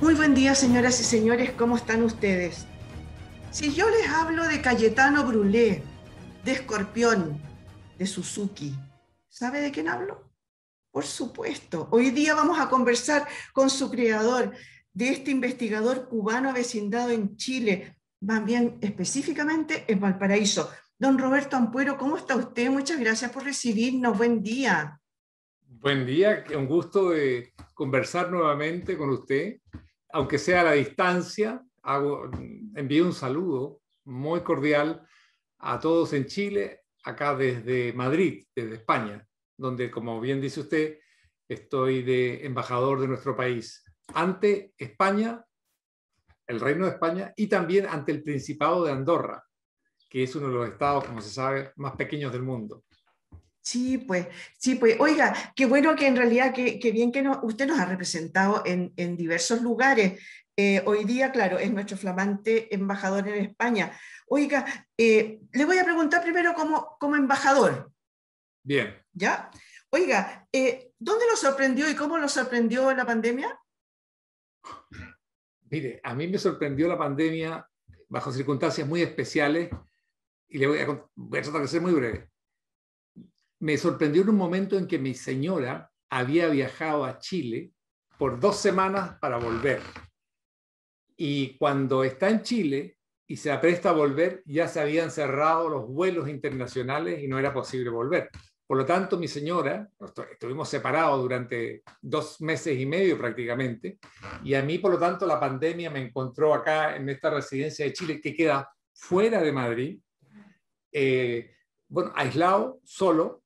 Muy buen día, señoras y señores, ¿cómo están ustedes? Si yo les hablo de Cayetano Brulé, de Escorpión, de Suzuki, ¿sabe de quién hablo? Por supuesto, hoy día vamos a conversar con su creador, de este investigador cubano vecindado en Chile, más bien específicamente en Valparaíso. Don Roberto Ampuero, ¿cómo está usted? Muchas gracias por recibirnos. Buen día. Buen día, un gusto de conversar nuevamente con usted aunque sea a la distancia, hago, envío un saludo muy cordial a todos en Chile, acá desde Madrid, desde España, donde, como bien dice usted, estoy de embajador de nuestro país ante España, el Reino de España, y también ante el Principado de Andorra, que es uno de los estados, como se sabe, más pequeños del mundo. Sí, pues, sí, pues, oiga, qué bueno que en realidad, qué, bien que usted nos ha representado en, diversos lugares. Eh, hoy día, claro, es nuestro flamante embajador en España. Oiga, eh, le voy a preguntar primero como, como embajador. Bien. ¿Ya? Oiga, eh, ¿dónde lo sorprendió y cómo lo sorprendió la pandemia? Mire, a mí me sorprendió la pandemia bajo circunstancias muy especiales y le voy a, voy a tratar de ser muy breve me sorprendió en un momento en que mi señora había viajado a Chile por dos semanas para volver. Y cuando está en Chile y se apresta a volver, ya se habían cerrado los vuelos internacionales y no era posible volver. Por lo tanto, mi señora, estuvimos separados durante dos meses y medio prácticamente, y a mí, por lo tanto, la pandemia me encontró acá en esta residencia de Chile que queda fuera de Madrid, eh, bueno, aislado, solo,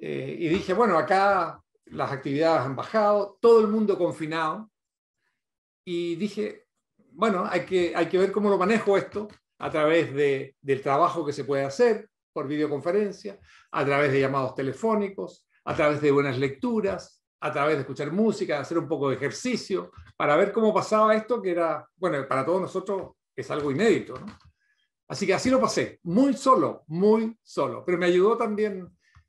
eh, y dije, bueno, acá las actividades han bajado, todo el mundo confinado. Y dije, bueno, hay que, hay que ver cómo lo manejo esto a través del trabajo que se puede hacer por videoconferencia, a través de llamados telefónicos, a través de buenas lecturas, a través de escuchar música, hacer un poco de ejercicio, para ver cómo pasaba esto, que era, bueno, para todos nosotros es algo inédito. Así que así lo pasé, muy solo, muy solo, pero me ayudó también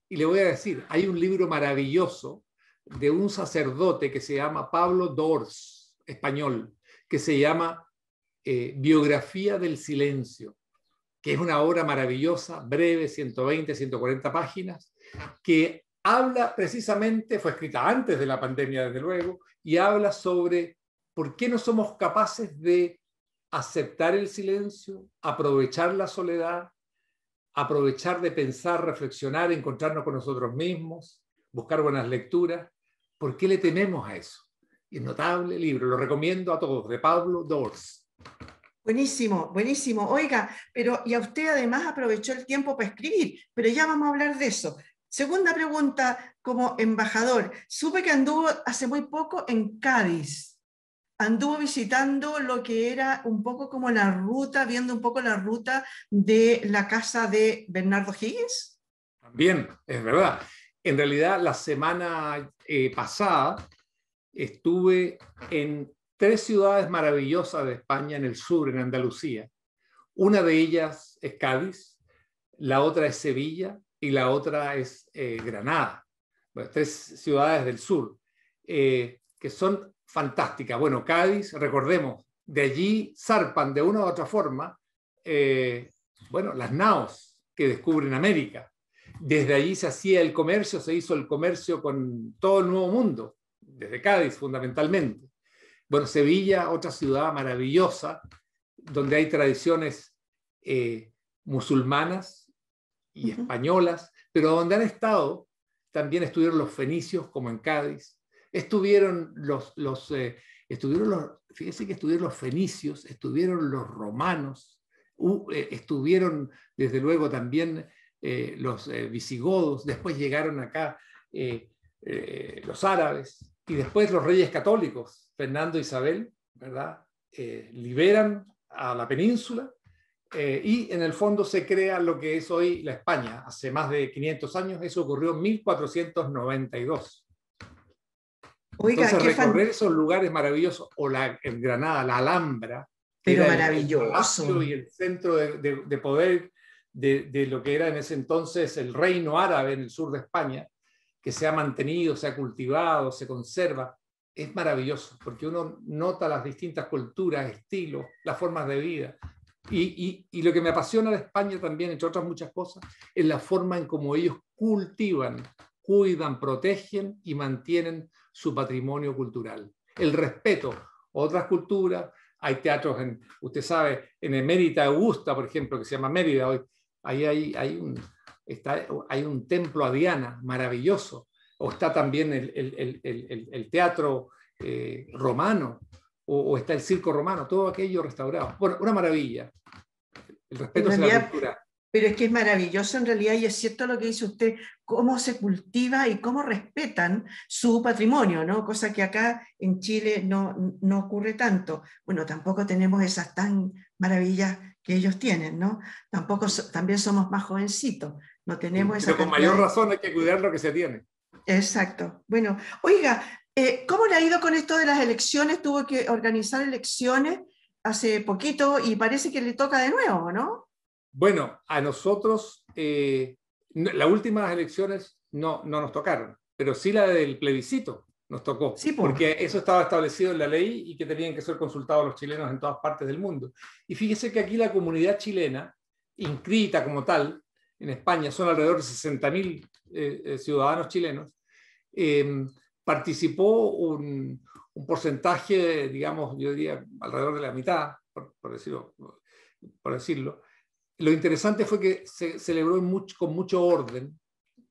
y le voy a decir, hay un libro maravilloso de un sacerdote que se llama Pablo Dors, español, que se llama eh, Biografía del Silencio, que es una obra maravillosa, breve, 120, 140 páginas, que habla precisamente, fue escrita antes de la pandemia, desde luego, y habla sobre por qué no somos capaces de aceptar el silencio, aprovechar la soledad, aprovechar de pensar, reflexionar, encontrarnos con nosotros mismos, buscar buenas lecturas. ¿Por qué le tememos a eso? notable libro, lo recomiendo a todos, de Pablo Dors. Buenísimo, buenísimo. Oiga, pero y a usted además aprovechó el tiempo para escribir, pero ya vamos a hablar de eso. Segunda pregunta, como embajador, supe que anduvo hace muy poco en Cádiz anduvo visitando lo que era un poco como la ruta, viendo un poco la ruta de la casa de Bernardo Higgins. También, es verdad. En realidad, la semana eh, pasada estuve en tres ciudades maravillosas de España, en el sur, en Andalucía. Una de ellas es Cádiz, la otra es Sevilla y la otra es eh, Granada. tres ciudades del sur, eh, que son fantástica. Bueno, Cádiz, recordemos, de allí zarpan de una u otra forma, eh, bueno, las naos que descubren América. Desde allí se hacía el comercio, se hizo el comercio con todo el Nuevo Mundo, desde Cádiz fundamentalmente. Bueno, Sevilla, otra ciudad maravillosa, donde hay tradiciones eh, musulmanas y españolas, pero donde han estado, también estuvieron los fenicios, como en Cádiz, Estuvieron los, eh, estuvieron los, fíjense que estuvieron los fenicios, estuvieron los romanos, eh, estuvieron desde luego también eh, los visigodos, después llegaron acá los árabes y después los reyes católicos, Fernando e Isabel, ¿verdad? liberan a la península y en el fondo se crea lo que es hoy la España. Hace más de 500 años, eso ocurrió en 1492. Oiga, Entonces, recorrer esos lugares maravillosos, o la en Granada, la Alhambra, Pero maravilloso. El y el centro de, poder de, lo que era en ese entonces el reino árabe en el sur de España, que se ha mantenido, se ha cultivado, se conserva, es maravilloso, porque uno nota las distintas culturas, estilos, las formas de vida. Y, y lo que me apasiona de España también, entre otras muchas cosas, es la forma en cómo ellos cultivan, cuidan, protegen y mantienen su patrimonio cultural. El respeto a otras culturas. Hay teatros, en, usted sabe, en Emérita Augusta, por ejemplo, que se llama Mérida hoy. Ahí hay, un, hay un templo a Diana maravilloso. O está también el, teatro eh, romano, o, está el circo romano, todo aquello restaurado. Bueno, una maravilla. El respeto a la cultura. Pero es que es maravilloso en realidad y es cierto lo que dice usted, cómo se cultiva y cómo respetan su patrimonio, ¿no? Cosa que acá en Chile no, no ocurre tanto. Bueno, tampoco tenemos esas tan maravillas que ellos tienen, ¿no? Tampoco también somos más jovencitos, no tenemos Pero con mayor razón hay que cuidar lo que se tiene. Exacto. Bueno, oiga, eh, ¿cómo le ha ido con esto de las elecciones? Tuvo que organizar elecciones hace poquito y parece que le toca de nuevo, ¿no? Bueno, a nosotros eh, las últimas elecciones no, nos tocaron, pero sí la del plebiscito nos tocó, sí, porque eso estaba establecido en la ley y que tenían que ser consultados los chilenos en todas partes del mundo. Y fíjese que aquí la comunidad chilena, inscrita como tal, en España son alrededor de 60.000 eh, eh, ciudadanos chilenos, em, participó un, porcentaje, digamos, yo diría alrededor de la mitad, decirlo, por decirlo lo interesante fue que se celebró con mucho orden,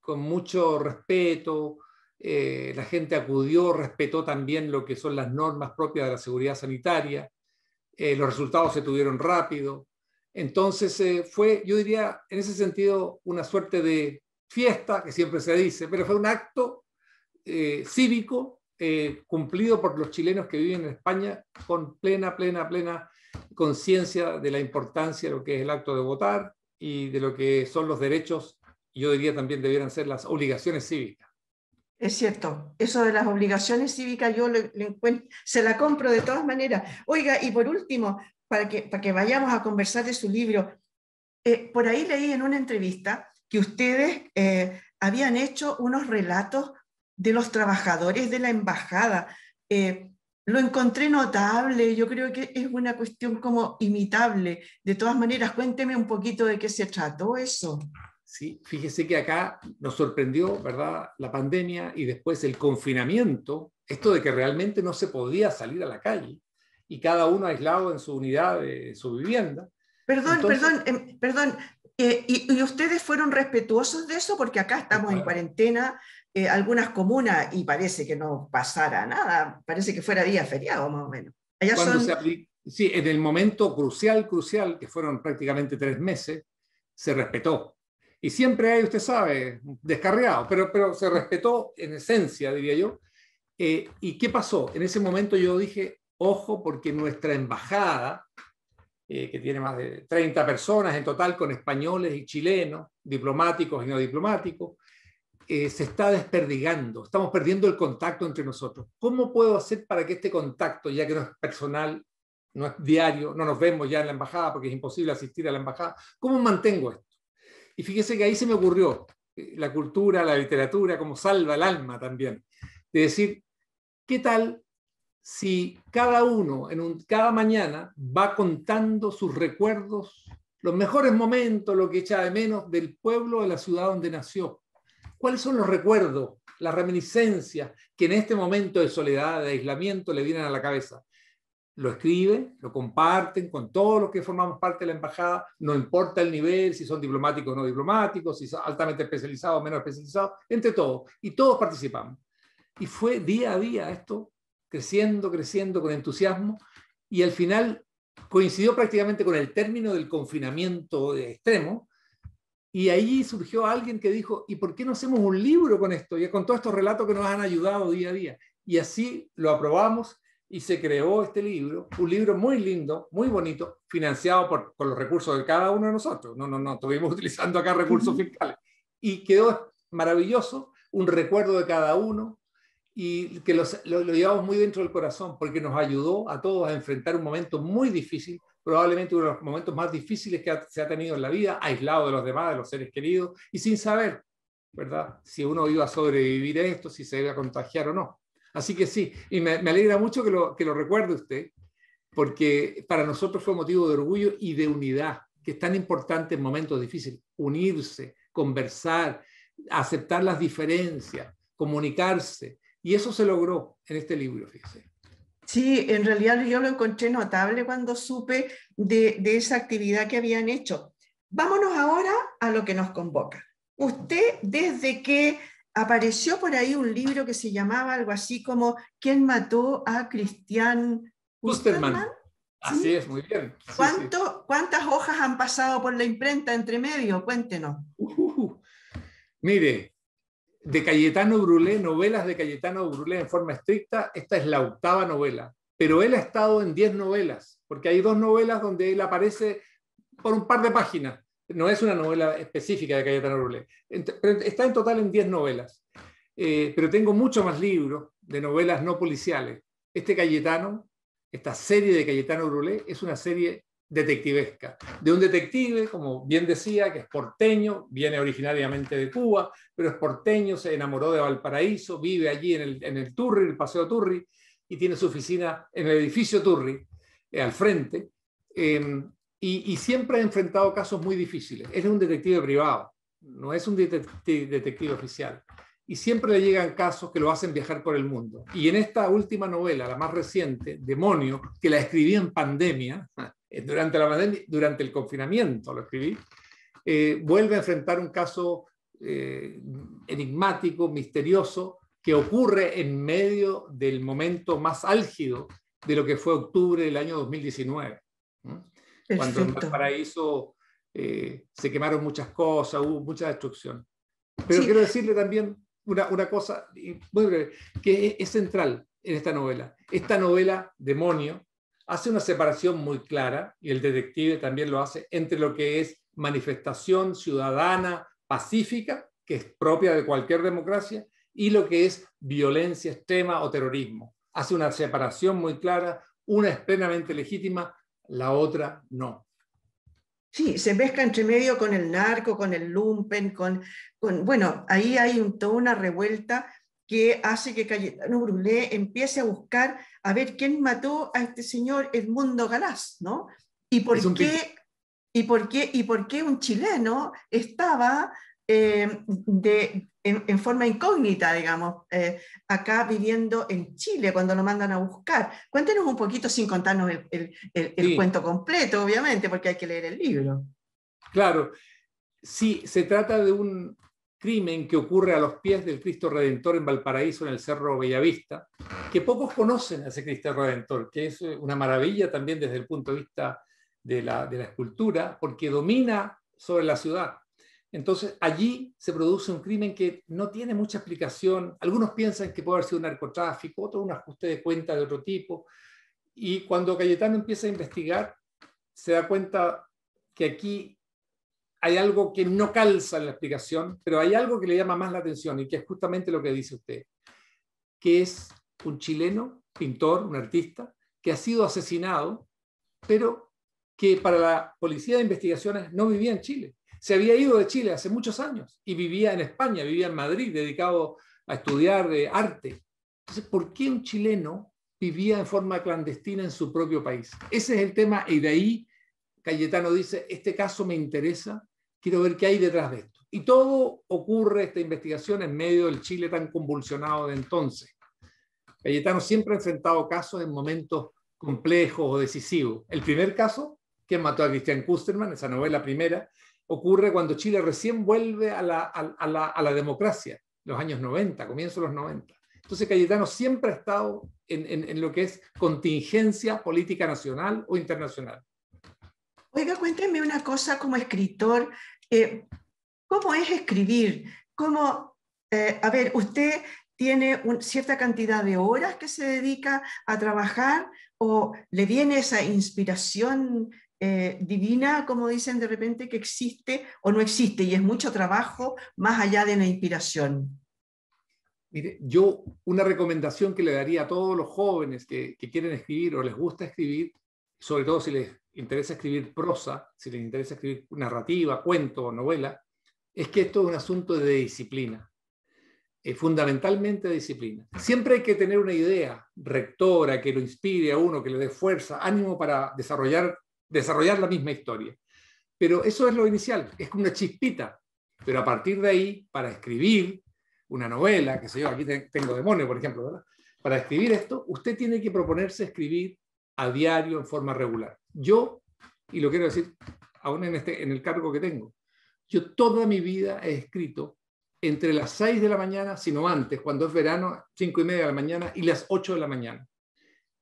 con mucho respeto, eh, la gente acudió, respetó también lo que son las normas propias de la seguridad sanitaria, eh, los resultados se tuvieron rápido. Entonces eh, fue, yo diría, en ese sentido, una suerte de fiesta, que siempre se dice, pero fue un acto cívico cumplido por los chilenos que viven en España con plena, plena, plena conciencia de la importancia de lo que es el acto de votar y de lo que son los derechos, yo diría también debieran ser las obligaciones cívicas. Es cierto, eso de las obligaciones cívicas yo se la compro de todas maneras. Oiga, y por último, para que, para que vayamos a conversar de su libro, eh, por ahí leí en una entrevista que ustedes eh, habían hecho unos relatos de los trabajadores de la embajada. Eh, lo encontré notable, yo creo que es una cuestión como imitable. De todas maneras, cuénteme un poquito de qué se trató eso. Sí, fíjese que acá nos sorprendió, ¿verdad? La pandemia y después el confinamiento, esto de que realmente no se podía salir a la calle y cada uno aislado en su unidad, de su vivienda. Perdón, perdón, em, perdón. Eh, y, ustedes fueron respetuosos de eso? Porque acá estamos en cuarentena, eh, algunas comunas y parece que no pasara nada, parece que fuera día feriado más o menos. Allá Sí, en el momento crucial, crucial, que fueron prácticamente tres meses, se respetó. Y siempre hay, usted sabe, descarriado, pero, pero se respetó en esencia, diría yo. Eh, ¿Y qué pasó? En ese momento yo dije, ojo, porque nuestra embajada, eh, que tiene más de 30 personas en total, con españoles y chilenos, diplomáticos y no diplomáticos, eh, se está desperdigando, estamos perdiendo el contacto entre nosotros. ¿Cómo puedo hacer para que este contacto, ya que no es personal, no es diario, no nos vemos ya en la embajada porque es imposible asistir a la embajada, cómo mantengo esto? Y fíjese que ahí se me ocurrió eh, la cultura, la literatura, como salva el alma también, de decir, ¿qué tal si cada uno, en cada mañana, va contando sus recuerdos, los mejores momentos, lo que echa de menos del pueblo, o de la ciudad donde nació? ¿Cuáles son los recuerdos, las reminiscencias que en este momento de soledad, de aislamiento, le vienen a la cabeza? Lo escriben, lo comparten con todos los que formamos parte de la embajada, no importa el nivel, si son diplomáticos o no diplomáticos, si son altamente especializados o menos especializados, entre todos. Y todos participamos. Y fue día a día esto, creciendo, creciendo con entusiasmo, y al final coincidió prácticamente con el término del confinamiento extremo, y ahí surgió alguien que dijo, ¿y por qué no hacemos un libro con esto? Y con todos estos relatos que nos han ayudado día a día. Y así lo aprobamos y se creó este libro, un libro muy lindo, muy bonito, financiado por, con los recursos de cada uno de nosotros. No, no, no, estuvimos utilizando acá recursos fiscales. Y quedó maravilloso, un recuerdo de cada uno y que los, lo llevamos muy dentro del corazón porque nos ayudó a todos a enfrentar un momento muy difícil probablemente uno de los momentos más difíciles que se ha tenido en la vida, aislado de los demás, de los seres queridos, y sin saber, ¿verdad?, si uno iba a sobrevivir a esto, si se iba a contagiar o no. Así que sí, y me, alegra mucho que lo, que lo recuerde usted, porque para nosotros fue motivo de orgullo y de unidad, que es tan importante en momentos difíciles, unirse, conversar, aceptar las diferencias, comunicarse. Y eso se logró en este libro, fíjese. Sí, en realidad yo lo encontré notable cuando supe de, esa actividad que habían hecho. Vámonos ahora a lo que nos convoca. Usted, desde que apareció por ahí un libro que se llamaba algo así como ¿Quién mató a Cristian Así es, muy bien. ¿Cuántas hojas han pasado por la imprenta entre medio? Cuéntenos. Uh, uh, uh. mire, de Cayetano Brulé, novelas de Cayetano Brulé en forma estricta, esta es la octava novela, pero él ha estado en 10 novelas, porque hay dos novelas donde él aparece por un par de páginas, no es una novela específica de Cayetano Brulé, está en total en 10 novelas, eh, pero tengo mucho más libros de novelas no policiales. Este Cayetano, esta serie de Cayetano Brulé, es una serie detectivesca, de un detective, como bien decía, que es porteño, viene originariamente de Cuba, pero es porteño, se enamoró de Valparaíso, vive allí en el, en el Turri, el Paseo Turri, y tiene su oficina en el edificio Turri, eh, al frente, em, y, y, siempre ha enfrentado casos muy difíciles. Él es un detective privado, no es un detective, detective oficial, y siempre le llegan casos que lo hacen viajar por el mundo. Y en esta última novela, la más reciente, Demonio, que la escribí en pandemia, eh, durante, la durante el confinamiento, lo escribí, eh, vuelve a enfrentar un caso eh, enigmático, misterioso, que ocurre en medio del momento más álgido de lo que fue octubre del año 2019. Cuando en Valparaíso eh, se quemaron muchas cosas, hubo mucha destrucción. Pero quiero decirle también una, una cosa muy breve, que es central en esta novela. Esta novela, Demonio, hace una separación muy clara, y el detective también lo hace, entre lo que es manifestación ciudadana pacífica, que es propia de cualquier democracia, y lo que es violencia extrema o terrorismo. Hace una separación muy clara, una es plenamente legítima, la otra no. Sí, se mezcla entre medio con el narco, con el lumpen, con, bueno, ahí hay toda una revuelta que hace que Cayetano Brulé empiece a buscar a ver quién mató a este señor Edmundo Galás, ¿no? Y por, qué, y por, qué, y por qué un chileno estaba eh, de, en, forma incógnita, digamos, eh, acá viviendo en Chile cuando lo mandan a buscar. Cuéntenos un poquito sin contarnos el, cuento completo, obviamente, porque hay que leer el libro. Claro, sí, se trata de un, crimen que ocurre a los pies del Cristo Redentor en Valparaíso, en el Cerro Bellavista, que pocos conocen a ese Cristo Redentor, que es eh, una maravilla también desde el punto de vista de la, escultura, porque domina sobre la ciudad. Entonces allí se produce un crimen que no tiene mucha explicación. Algunos piensan que puede haber sido un narcotráfico, otros un ajuste de cuentas de otro tipo. Y cuando Cayetano empieza a investigar, se da cuenta que aquí hay algo que no calza en la explicación, pero hay algo que le llama más la atención y que es justamente lo que dice usted, que es un chileno, pintor, un artista, que ha sido asesinado, pero que para la policía de investigaciones no vivía en Chile. Se había ido de Chile hace muchos años y vivía en España, vivía en Madrid, dedicado a estudiar eh, arte. Entonces, ¿por qué un chileno vivía en forma clandestina en su propio país? Ese es el tema y de ahí Cayetano dice, este caso me interesa quiero ver qué hay detrás de esto. Y todo ocurre, esta investigación, en medio del Chile tan convulsionado de entonces. Cayetano siempre ha enfrentado casos en momentos complejos o decisivos. El primer caso, que mató a cristian Kusterman, esa novela primera, ocurre cuando Chile recién vuelve a la, democracia, los años 90, comienzo de los 90. Entonces Cayetano siempre ha estado en lo que es contingencia política nacional o internacional. Oiga, cuénteme una cosa como escritor, eh, ¿cómo es escribir? ¿Cómo, eh, a ver, usted tiene cierta cantidad de horas que se dedica a trabajar o le viene esa inspiración eh, divina, como dicen de repente, que existe o no existe y es mucho trabajo más allá de la inspiración? Mire, yo una recomendación que le daría a todos los jóvenes que quieren escribir o les gusta escribir sobre todo si les interesa escribir prosa, si les interesa escribir narrativa, cuento, o novela, es que esto es un asunto de disciplina, es eh, fundamentalmente disciplina. Siempre hay que tener una idea rectora que lo inspire a uno, que le dé fuerza, ánimo para desarrollar, desarrollar la misma historia. Pero eso es lo inicial, es como una chispita. Pero a partir de ahí, para escribir una novela, que sé yo, aquí tengo demonio, por ejemplo, ¿verdad? Para escribir esto, usted tiene que proponerse escribir a diario, en forma regular. Yo, y lo quiero decir aún en, este, en el cargo que tengo, yo toda mi vida he escrito entre las 6 de la mañana, sino antes, cuando es verano, 5 y media de la mañana, y las 8 de la mañana.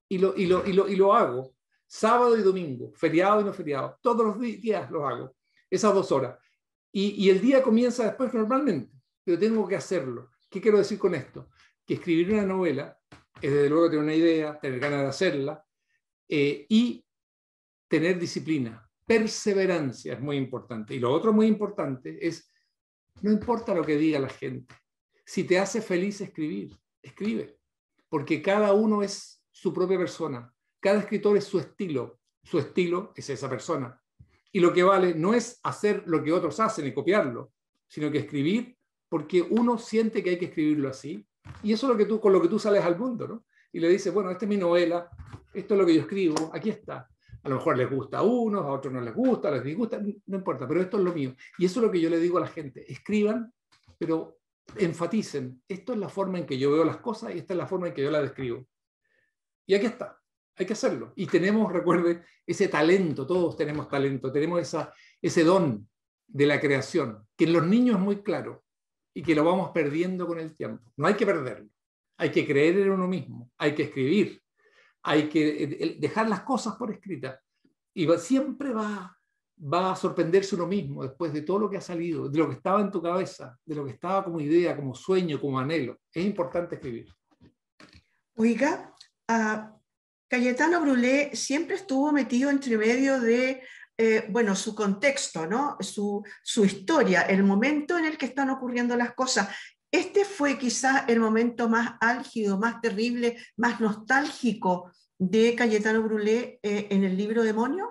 Y lo, y lo, hago sábado y domingo, feriado y no feriado, todos los días lo hago, esas dos horas. Y, y el día comienza después normalmente, pero tengo que hacerlo. ¿Qué quiero decir con esto? Que escribir una novela es desde luego tener una idea, tener ganas de hacerla, eh, y tener disciplina. Perseverancia es muy importante. Y lo otro muy importante es, no importa lo que diga la gente, si te hace feliz escribir, escribe, porque cada uno es su propia persona, cada escritor es su estilo, su estilo es esa persona. Y lo que vale no es hacer lo que otros hacen y copiarlo, sino que escribir porque uno siente que hay que escribirlo así. Y eso es lo que tú, con lo que tú sales al mundo, ¿no? Y le dices, bueno, esta es mi novela, esto es lo que yo escribo, aquí está. A lo mejor les gusta a unos, a otros no les gusta, les disgusta, no importa, pero esto es lo mío. Y eso es lo que yo le digo a la gente, escriban, pero enfaticen, esto es la forma en que yo veo las cosas y esta es la forma en que yo las describo. Y aquí está, hay que hacerlo. Y tenemos, recuerden, ese talento, todos tenemos talento, tenemos esa, ese don de la creación, que en los niños es muy claro y que lo vamos perdiendo con el tiempo. No hay que perderlo, hay que creer en uno mismo, hay que escribir, hay que dejar las cosas por escrita Y siempre va, a sorprenderse uno mismo después de todo lo que ha salido, de lo que estaba en tu cabeza, de lo que estaba como idea, como sueño, como anhelo. Es importante escribir. Oiga, ah, Cayetano Brulé siempre estuvo metido entre medio de eh, bueno, su contexto, ¿no? su, historia, el momento en el que están ocurriendo las cosas. Este fue quizás el momento más álgido, más terrible, más nostálgico de Cayetano Brulé eh, en el libro Demonio.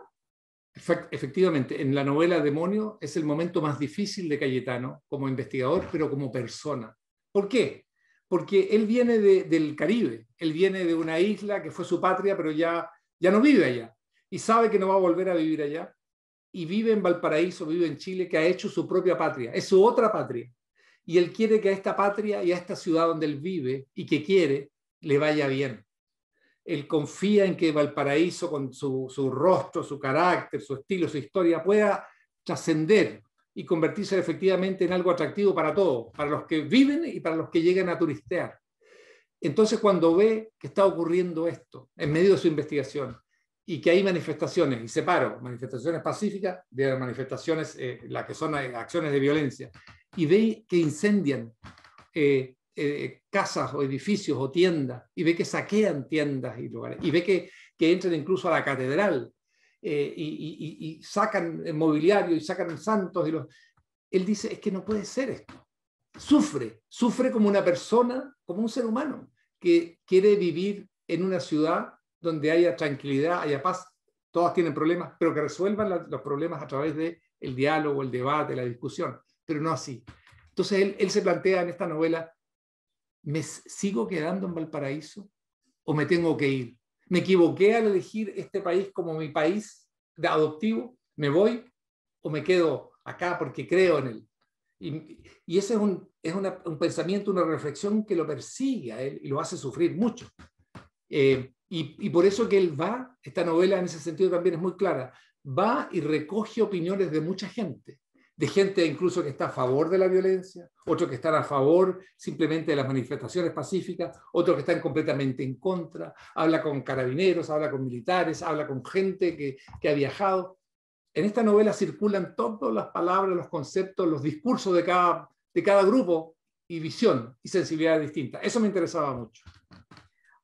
Efectivamente, en la novela Demonio es el momento más difícil de Cayetano como investigador, pero como persona. ¿Por qué? Porque él viene del Caribe, él viene de una isla que fue su patria, pero ya, ya no vive allá y sabe que no va a volver a vivir allá y vive en Valparaíso, vive en Chile, que ha hecho su propia patria, es su otra patria y él quiere que a esta patria y a esta ciudad donde él vive y que quiere le vaya bien. Él confía en que Valparaíso, con su, su rostro, su carácter, su estilo, su historia, pueda trascender y convertirse efectivamente en algo atractivo para todos, para los que viven y para los que llegan a turistear. Entonces, cuando ve que está ocurriendo esto en medio de su investigación y que hay manifestaciones, y separo manifestaciones pacíficas de manifestaciones, eh, las que son eh, acciones de violencia, y ve que incendian eh, eh, casas o edificios o tiendas y ve que saquean tiendas y lugares y ve que, entran incluso a la catedral eh, y, sacan mobiliario y sacan santos los... Él dice, es que no puede ser esto. Sufre, sufre como una persona, como un ser humano que quiere vivir en una ciudad donde haya tranquilidad, haya paz, todas tienen problemas, pero que resuelvan los problemas a través del el diálogo, el debate, la discusión pero no así. Entonces él, él se plantea en esta novela, ¿me sigo quedando en Valparaíso o me tengo que ir? ¿Me equivoqué al elegir este país como mi país de adoptivo? ¿Me voy o me quedo acá porque creo en él? Y, ese es, un, es un, pensamiento, una reflexión que lo persigue a él y lo hace sufrir mucho. Eh, y, y, por eso que él va, esta novela en ese sentido también es muy clara, va y recoge opiniones de mucha gente de gente incluso que está a favor de la violencia, otros que están a favor simplemente de las manifestaciones pacíficas, otros que están completamente en contra, habla con carabineros, habla con militares, habla con gente que, ha viajado. En esta novela circulan todas las palabras, los conceptos, los discursos de cada, de cada grupo y visión y sensibilidad distinta. Eso me interesaba mucho.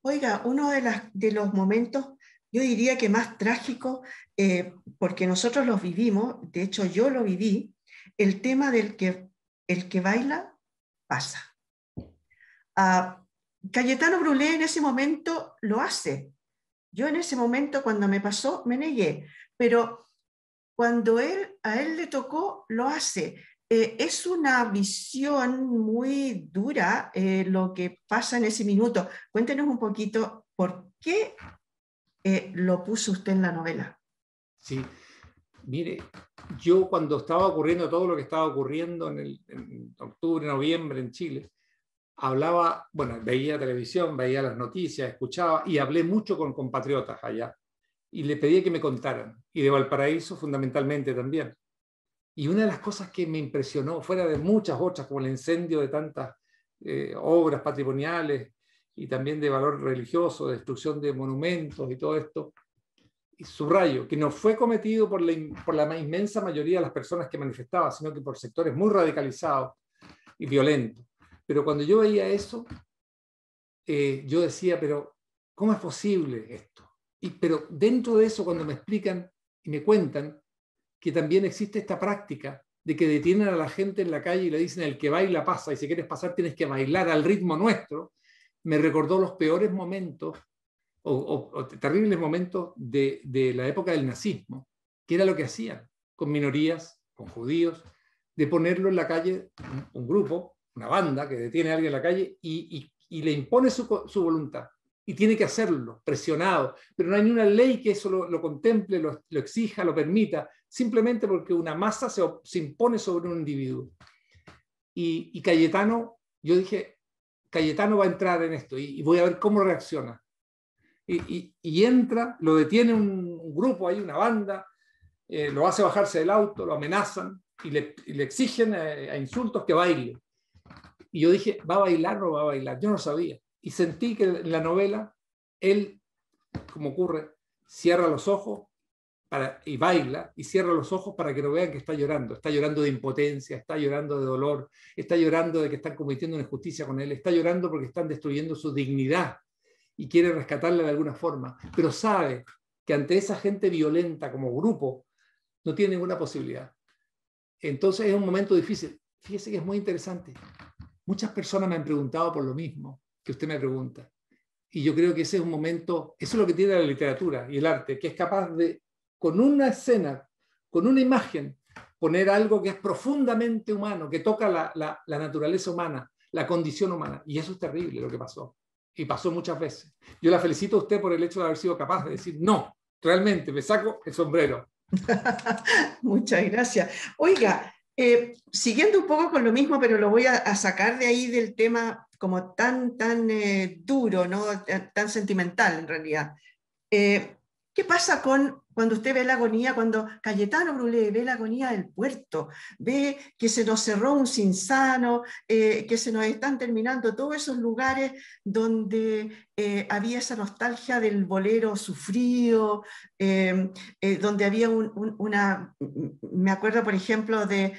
Oiga, uno de, las, de los momentos yo diría que más trágico, eh, porque nosotros los vivimos, de hecho yo lo viví, el tema del que el que baila pasa. Ah, Cayetano Brulé en ese momento lo hace. Yo en ese momento cuando me pasó me negué, pero cuando él, a él le tocó, lo hace. Eh, es una visión muy dura eh, lo que pasa en ese minuto. Cuéntenos un poquito por qué eh, lo puso usted en la novela. Sí, mire, yo cuando estaba ocurriendo todo lo que estaba ocurriendo en, el, octubre, noviembre en Chile, hablaba, bueno, veía televisión, veía las noticias, escuchaba y hablé mucho con compatriotas allá y le pedí que me contaran, y de Valparaíso fundamentalmente también. Y una de las cosas que me impresionó, fuera de muchas otras, como el incendio de tantas eh, obras patrimoniales y también de valor religioso, destrucción de monumentos y todo esto, subrayo, que no fue cometido por la, por la inmensa mayoría de las personas que manifestaba, sino que por sectores muy radicalizados y violentos. Pero cuando yo veía eso, eh, yo decía, pero ¿cómo es posible esto? Y, pero dentro de eso, cuando me explican y me cuentan que también existe esta práctica de que detienen a la gente en la calle y le dicen el que baila pasa y si quieres pasar tienes que bailar al ritmo nuestro, me recordó los peores momentos o, terribles momentos de, la época del nazismo, que era lo que hacían con minorías, con judíos, de ponerlo en la calle un, grupo, una banda que detiene a alguien en la calle y, le impone su, voluntad. Y tiene que hacerlo, presionado. Pero no hay ninguna una ley que eso lo, contemple, lo, exija, lo permita, simplemente porque una masa se, impone sobre un individuo. Y, Cayetano, yo dije, Cayetano va a entrar en esto y, voy a ver cómo reacciona y, entra, lo detiene un, grupo, hay una banda, eh, lo hace bajarse del auto, lo amenazan y le, exigen eh, a, insultos que baile. Y yo dije, ¿va a bailar o no va a bailar? Yo no sabía. Y sentí que en la novela, él, como ocurre, cierra los ojos para, y baila y cierra los ojos para que no vean que está llorando. Está llorando de impotencia, está llorando de dolor, está llorando de que están cometiendo una injusticia con él, está llorando porque están destruyendo su dignidad y quiere rescatarla de alguna forma, pero sabe que ante esa gente violenta como grupo no tiene ninguna posibilidad. Entonces es un momento difícil. Fíjese que es muy interesante. Muchas personas me han preguntado por lo mismo que usted me pregunta. Y yo creo que ese es un momento, eso es lo que tiene la literatura y el arte, que es capaz de, con una escena, con una imagen, poner algo que es profundamente humano, que toca la, la naturaleza humana, la condición humana. Y eso es terrible lo que pasó y pasó muchas veces. Yo la felicito a usted por el hecho de haber sido capaz de decir, no, realmente me saco el sombrero. muchas gracias. Oiga, eh, siguiendo un poco con lo mismo, pero lo voy a, sacar de ahí del tema como tan, tan eh, duro, ¿no? tan sentimental en realidad. Eh, ¿Qué pasa con cuando usted ve la agonía, cuando Cayetano Brulé ve la agonía del puerto, ve que se nos cerró un sinsano, eh, que se nos están terminando todos esos lugares donde eh, había esa nostalgia del bolero sufrido, em, eh, donde había una, me acuerdo por ejemplo de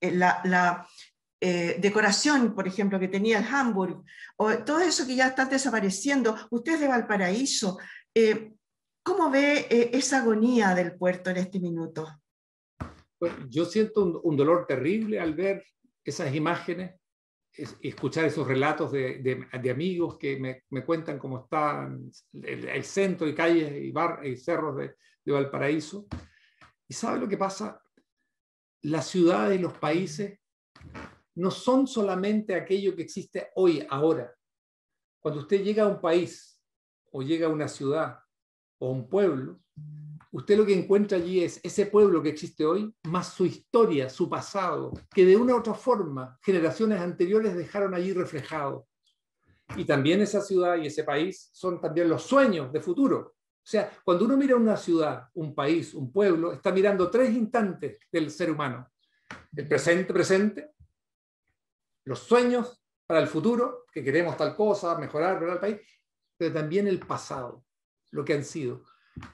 la, decoración, por ejemplo, que tenía el Hamburg, o todo eso que ya está desapareciendo. Usted es de Valparaíso, eh, ¿Cómo ve eh, esa agonía del puerto en este minuto? Pues, yo siento un, dolor terrible al ver esas imágenes, escuchar esos relatos de, amigos que me, cuentan cómo está el, centro y calles y, bar, y cerros de, de Valparaíso. ¿Y sabe lo que pasa? Las ciudades y los países no son solamente aquello que existe hoy, ahora. Cuando usted llega a un país o llega a una ciudad o un pueblo, usted lo que encuentra allí es ese pueblo que existe hoy, más su historia, su pasado, que de una u otra forma generaciones anteriores dejaron allí reflejado. Y también esa ciudad y ese país son también los sueños de futuro. O sea, cuando uno mira una ciudad, un país, un pueblo, está mirando tres instantes del ser humano. El presente, presente, los sueños para el futuro, que queremos tal cosa, mejorar, mejorar el país, pero también el pasado, lo que han sido.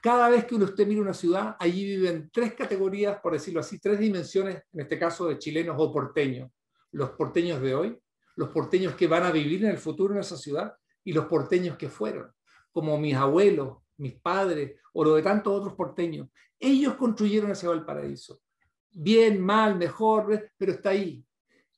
Cada vez que uno usted mira una ciudad, allí viven tres categorías, por decirlo así, tres dimensiones, en este caso de chilenos o porteños. Los porteños de hoy, los porteños que van a vivir en el futuro en esa ciudad y los porteños que fueron, como mis abuelos, mis padres o lo de tantos otros porteños. Ellos construyeron ese Valparaíso. Bien, mal, mejor, pero está ahí.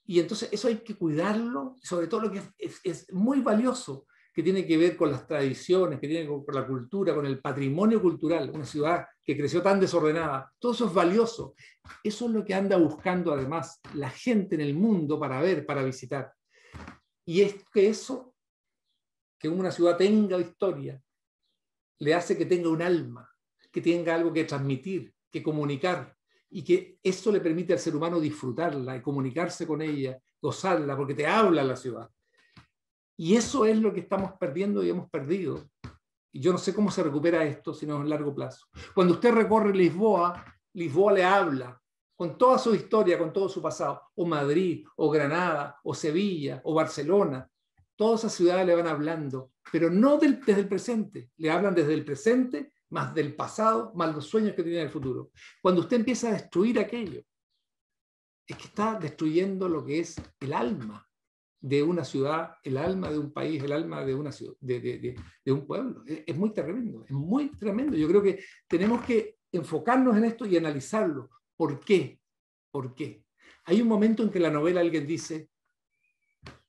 Y entonces eso hay que cuidarlo, sobre todo lo que es muy valioso, que tiene que ver con las tradiciones, que tiene que ver con la cultura, con el patrimonio cultural, una ciudad que creció tan desordenada. Todo eso es valioso. Eso es lo que anda buscando además la gente en el mundo para ver, para visitar. Y es que eso, que una ciudad tenga historia, le hace que tenga un alma, que tenga algo que transmitir, que comunicar, y que eso le permite al ser humano disfrutarla y comunicarse con ella, gozarla, porque te habla la ciudad. Y eso es lo que estamos perdiendo y hemos perdido. Y yo no sé cómo se recupera esto, sino en largo plazo. Cuando usted recorre Lisboa, Lisboa le habla con toda su historia, con todo su pasado, o Madrid, o Granada, o Sevilla, o Barcelona, todas esas ciudades le van hablando, pero no desde el presente, le hablan desde el presente, más del pasado, más los sueños que tiene en el futuro. Cuando usted empieza a destruir aquello, es que está destruyendo lo que es el alma, de una ciudad, el alma de un país, el alma de, una ciudad, de, de, de, un pueblo. Es, muy tremendo, es muy tremendo. Yo creo que tenemos que enfocarnos en esto y analizarlo. ¿Por qué? ¿Por qué? Hay un momento en que la novela alguien dice,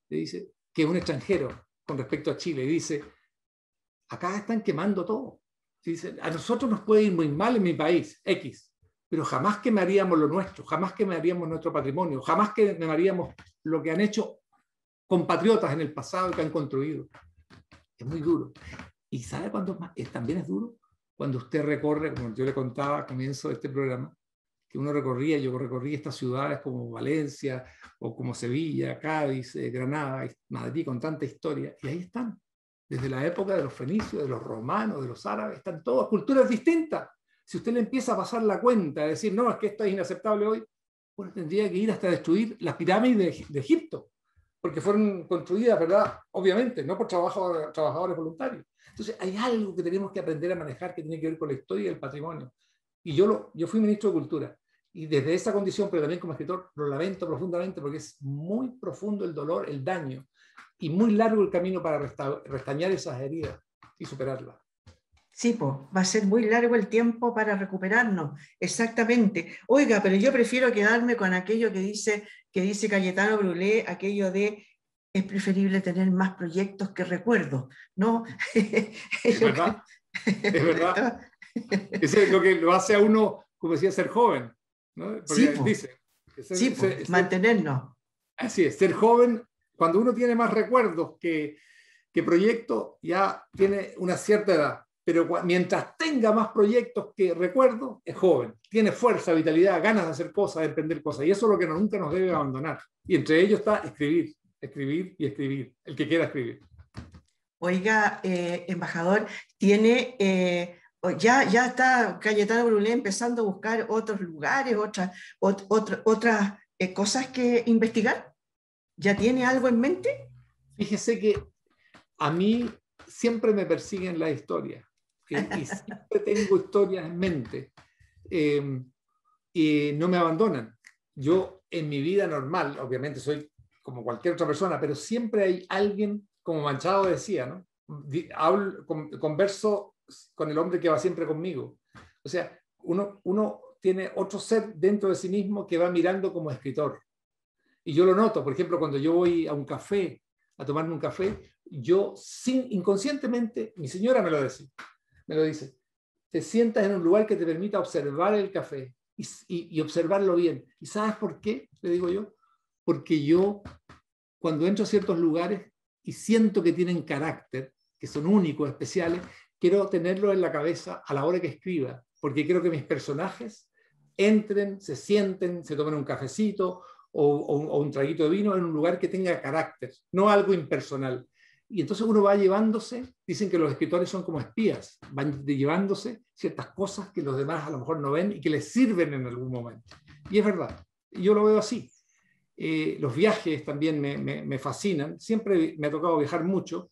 le dice que un extranjero con respecto a Chile, dice, acá están quemando todo. dice, a nosotros nos puede ir muy mal en mi país, X, pero jamás quemaríamos lo nuestro, jamás quemaríamos nuestro patrimonio, jamás quemaríamos lo que han hecho compatriotas en el pasado que han construido. Es muy duro. ¿Y sabe cuándo más? también es duro cuando usted recorre, como yo le contaba comienzo de este programa, que uno recorría, yo recorrí estas ciudades como Valencia o como Sevilla, Cádiz, eh, Granada, Madrid, con tanta historia, y ahí están, desde la época de los fenicios, de los romanos, de los árabes, están todas culturas distintas. Si usted le empieza a pasar la cuenta, a decir, no, es que esto es inaceptable hoy, bueno, tendría que ir hasta destruir las pirámides de Egipto, porque fueron construidas, ¿verdad? Obviamente, no por trabajadores, trabajadores voluntarios. Entonces, hay algo que tenemos que aprender a manejar que tiene que ver con la historia y el patrimonio. Y yo, lo, yo fui ministro de Cultura. Y desde esa condición, pero también como escritor, lo lamento profundamente porque es muy profundo el dolor, el daño, y muy largo el camino para restañar esas heridas y superarlas. Sí, va a ser muy largo el tiempo para recuperarnos, exactamente. Oiga, pero yo prefiero quedarme con aquello que dice, que dice Cayetano Brulé, aquello de es preferible tener más proyectos que recuerdos, ¿no? ¿Es verdad? es lo que lo hace a uno, como decía, ser joven, ¿no? sí, dice, mantenernos. Así es, ser joven, cuando uno tiene más recuerdos que, que proyectos, ya tiene una cierta edad pero mientras tenga más proyectos que recuerdo, es joven, tiene fuerza, vitalidad, ganas de hacer cosas, de aprender cosas, y eso es lo que nunca nos debe abandonar. Y entre ellos está escribir, escribir y escribir, el que quiera escribir. Oiga, eh, embajador, tiene... Eh, ya, ya está Cayetano Brulé empezando a buscar otros lugares, otra, otras eh, cosas que investigar. ¿Ya tiene algo en mente? Fíjese que a mí siempre me persiguen las historias y, siempre tengo historias en mente. Em, y no me abandonan. Yo en mi vida normal, obviamente soy como cualquier otra persona, pero siempre hay alguien, como Manchado decía, ¿no? converso con el hombre que va siempre conmigo. O sea, uno, uno tiene otro ser dentro de sí mismo que va mirando como escritor. Y yo lo noto, por ejemplo, cuando yo voy a un café, a tomarme un café, yo sin, inconscientemente, mi señora me lo decía, me lo dice. Te sientas en un lugar que te permita observar el café y, observarlo bien. ¿Y sabes por qué? Le digo yo. Porque yo, cuando entro a ciertos lugares y siento que tienen carácter, que son únicos, especiales, quiero tenerlo en la cabeza a la hora que escriba, porque quiero que mis personajes entren, se sienten, se tomen un cafecito o, un traguito de vino en un lugar que tenga carácter, no algo impersonal. Y entonces uno va llevándose, dicen que los escritores son como espías, van llevándose ciertas cosas que los demás a lo mejor no ven y que les sirven en algún momento. Y es verdad, yo lo veo así. Eh, los viajes también me, me, fascinan, siempre me ha tocado viajar mucho.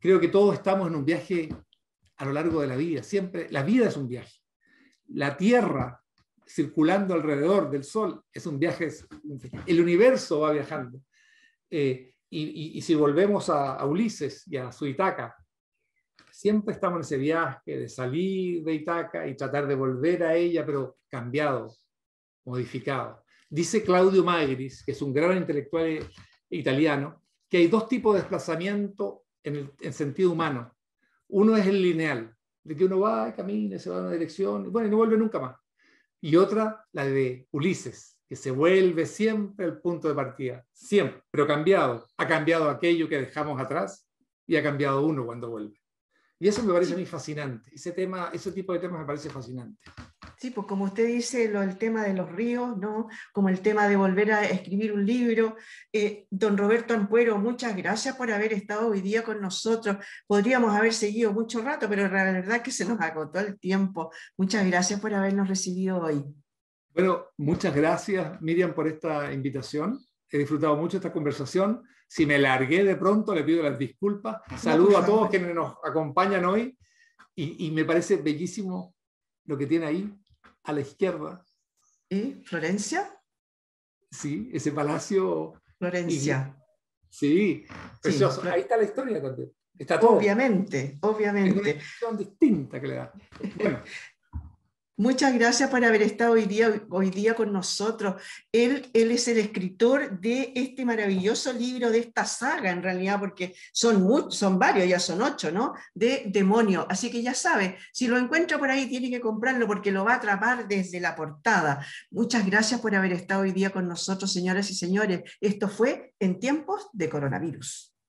Creo que todos estamos en un viaje a lo largo de la vida, siempre, la vida es un viaje. La Tierra circulando alrededor del Sol es un viaje, el universo va viajando. Eh, y, si volvemos a, Ulises y a su Itaca, siempre estamos en ese viaje de salir de Itaca y tratar de volver a ella, pero cambiado, modificado. Dice Claudio Magris, que es un gran intelectual italiano, que hay dos tipos de desplazamiento en, el, sentido humano. Uno es el lineal, de que uno va, camina, se va en una dirección, bueno, y no vuelve nunca más. Y otra, la de Ulises, que se vuelve siempre el punto de partida, siempre, pero cambiado. Ha cambiado aquello que dejamos atrás y ha cambiado uno cuando vuelve. Y eso me parece muy fascinante. Ese, tema, ese tipo de temas me parece fascinante. Sí, pues como usted dice, lo, el tema de los ríos, ¿no? Como el tema de volver a escribir un libro. Eh, don Roberto Ampuero, muchas gracias por haber estado hoy día con nosotros. Podríamos haber seguido mucho rato, pero la verdad que se nos agotó el tiempo. Muchas gracias por habernos recibido hoy. Bueno, muchas gracias Miriam por esta invitación. He disfrutado mucho esta conversación. Si me largué de pronto, le pido las disculpas. Saludo a todos quienes nos acompañan hoy y, me parece bellísimo lo que tiene ahí a la izquierda. ¿Y Florencia? Sí, ese palacio. Florencia. sí, ahí está la historia. Está Obviamente, obviamente. Es una distinta que le da. Bueno. Muchas gracias por haber estado hoy día, hoy día con nosotros. Él, él, es el escritor de este maravilloso libro, de esta saga en realidad, porque son, son varios, ya son ocho, ¿no? De demonio. Así que ya sabe, si lo encuentra por ahí, tiene que comprarlo porque lo va a atrapar desde la portada. Muchas gracias por haber estado hoy día con nosotros, señoras y señores. Esto fue en tiempos de coronavirus.